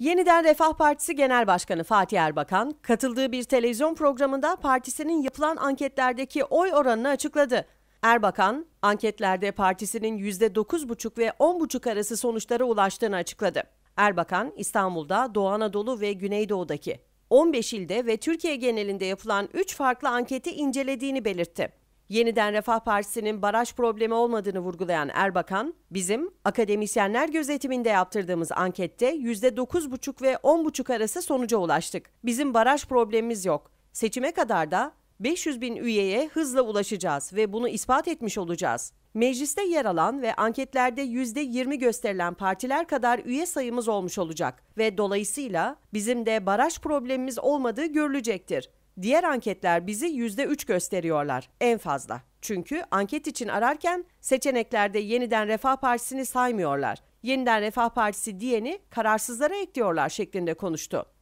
Yeniden Refah Partisi Genel Başkanı Fatih Erbakan katıldığı bir televizyon programında partisinin yapılan anketlerdeki oy oranını açıkladı. Erbakan, anketlerde partisinin %9,5 ve 10,5 arası sonuçlara ulaştığını açıkladı. Erbakan, İstanbul'da, Doğu Anadolu ve Güneydoğu'daki 15 ilde ve Türkiye genelinde yapılan 3 farklı anketi incelediğini belirtti. Yeniden Refah Partisi'nin baraj problemi olmadığını vurgulayan Erbakan, bizim akademisyenler gözetiminde yaptırdığımız ankette %9,5 ve 10,5 arası sonuca ulaştık. Bizim baraj problemimiz yok. Seçime kadar da 500 bin üyeye hızla ulaşacağız ve bunu ispat etmiş olacağız. Mecliste yer alan ve anketlerde %20 gösterilen partiler kadar üye sayımız olmuş olacak ve dolayısıyla bizim de baraj problemimiz olmadığı görülecektir. Diğer anketler bizi %3 gösteriyorlar en fazla. Çünkü anket için ararken seçeneklerde yeniden Refah Partisi'ni saymıyorlar. Yeniden Refah Partisi diyeni kararsızlara ekliyorlar şeklinde konuştu.